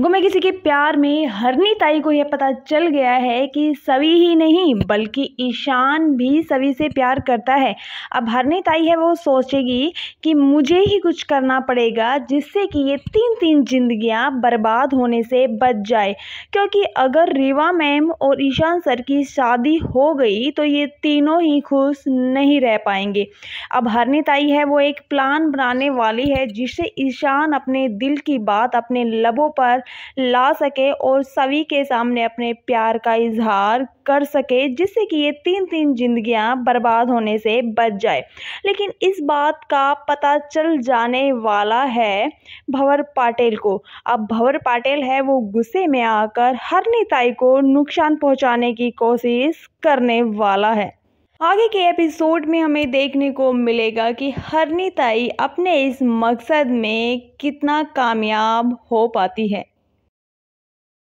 गुमे किसी के प्यार में हरनी ताई को यह पता चल गया है कि सभी ही नहीं बल्कि ईशान भी सभी से प्यार करता है अब हरनी ताई है वो सोचेगी कि मुझे ही कुछ करना पड़ेगा जिससे कि ये तीन तीन जिंदगियां बर्बाद होने से बच जाए क्योंकि अगर रीवा मैम और ईशान सर की शादी हो गई तो ये तीनों ही खुश नहीं रह पाएंगे अब हरनी ताई है वो एक प्लान बनाने वाली है जिससे ईशान अपने दिल की बात अपने लबों पर ला सके और सभी के सामने अपने प्यार का इजहार कर सके जिससे कि ये तीन तीन जिंदगियां बर्बाद होने से बच जाए लेकिन इस बात का पता चल जाने वाला है भंवर पाटिल को अब भंवर पाटिल है वो गुस्से में आकर हरनीताई को नुकसान पहुंचाने की कोशिश करने वाला है आगे के एपिसोड में हमें देखने को मिलेगा कि हरनीताई अपने इस मकसद में कितना कामयाब हो पाती है